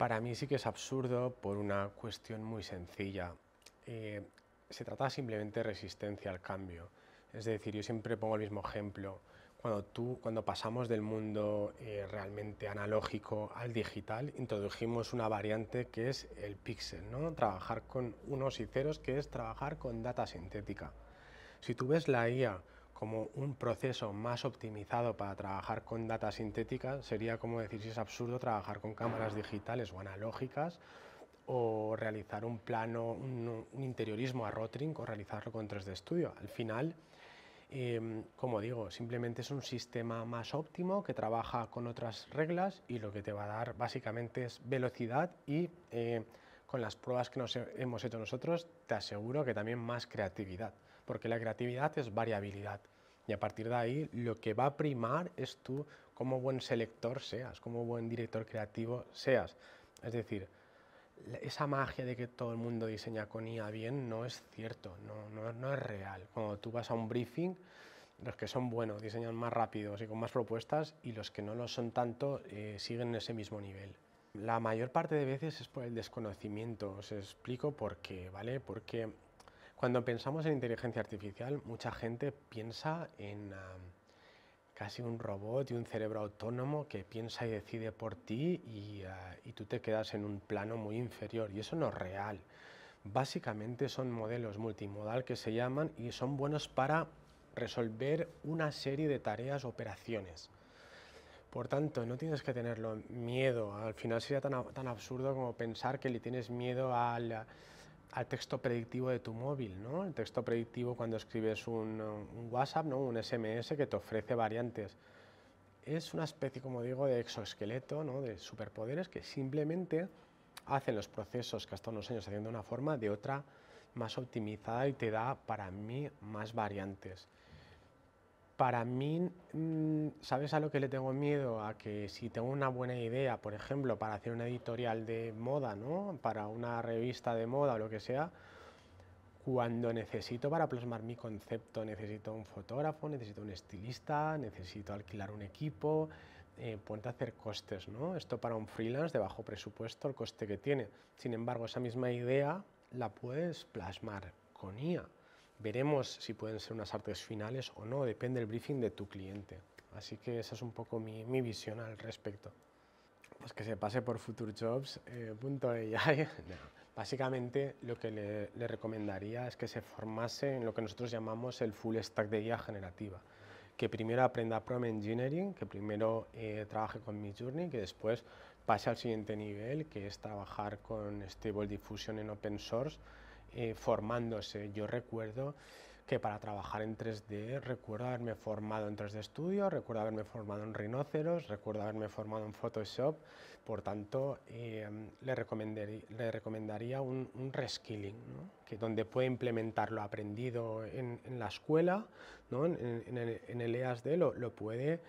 Para mí sí que es absurdo por una cuestión muy sencilla. Eh, se trata simplemente de resistencia al cambio. Es decir, yo siempre pongo el mismo ejemplo. Cuando, tú, cuando pasamos del mundo eh, realmente analógico al digital, introdujimos una variante que es el píxel, ¿no? trabajar con unos y ceros, que es trabajar con data sintética. Si tú ves la IA como un proceso más optimizado para trabajar con data sintética, sería como decir si es absurdo trabajar con cámaras digitales o analógicas o realizar un plano, un, interiorismo a Rotring o realizarlo con 3D estudio Al final, em, como digo, simplemente es un sistema más óptimo que trabaja con otras reglas y lo que te va a dar básicamente es velocidad y... Eh, con las pruebas que nos hemos hecho nosotros, te aseguro que también más creatividad, porque la creatividad es variabilidad. Y a partir de ahí lo que va a primar es tú como buen selector seas, como buen director creativo seas. Es decir, esa magia de que todo el mundo diseña con IA bien no es cierto, no, es real. Cuando tú vas a un briefing, los que son buenos diseñan más rápidos y con más propuestas y los que no lo son tanto eh, siguen en ese mismo nivel. La mayor parte de veces es por el desconocimiento. Os explico por qué, ¿vale? Porque cuando pensamos en inteligencia artificial, mucha gente piensa en casi un robot y un cerebro autónomo que piensa y decide por ti ah, y, tú te quedas en un plano muy inferior. Y eso no es real. Básicamente son modelos multimodal que se llaman y son buenos para resolver una serie de tareas o operaciones. Por tanto, no tienes que tenerlo miedo. Al final sería tan, absurdo como pensar que le tienes miedo al, texto predictivo de tu móvil. ¿no? El texto predictivo cuando escribes un, WhatsApp, ¿no? un SMS que te ofrece variantes. Es una especie, como digo, de exoesqueleto, ¿no? de superpoderes que simplemente hacen los procesos que hasta unos años haciendo de una forma, de otra más optimizada y te da para mí más variantes. Para mí, mm, ¿sabes a lo que le tengo miedo? A que si tengo una buena idea, por ejemplo, para hacer una editorial de moda, Para una revista de moda o lo que sea, cuando necesito para plasmar mi concepto, necesito un fotógrafo, necesito un estilista, necesito alquilar un equipo, eh, ponte a hacer costes, ¿no? Esto para un freelance de bajo presupuesto, el coste que tiene. Sin embargo, esa misma idea la puedes plasmar con IA Veremos si pueden ser unas artes finales o no, depende del briefing de tu cliente. Así que esa es un poco mi, visión al respecto. Pues que se pase por futurejobs.ai. Eh, eh. Básicamente lo que le, recomendaría es que se formase en lo que nosotros llamamos el full stack de guía generativa. Que primero aprenda Prom Engineering, que primero eh, trabaje con Midjourney, que después pase al siguiente nivel, que es trabajar con Stable Diffusion en open source eh, formándose. Yo recuerdo que para trabajar en 3D recuerdo haberme formado en 3D Studio, recuerdo haberme formado en Rhinoceros, recuerdo haberme formado en Photoshop, por tanto em, le, recomendaría, un, reskilling, que donde puede implementar lo aprendido en, la escuela, en, el, EASD e lo, puede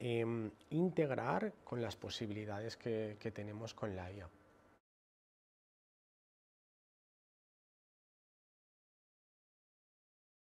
em, integrar con las posibilidades que, que tenemos con la IA.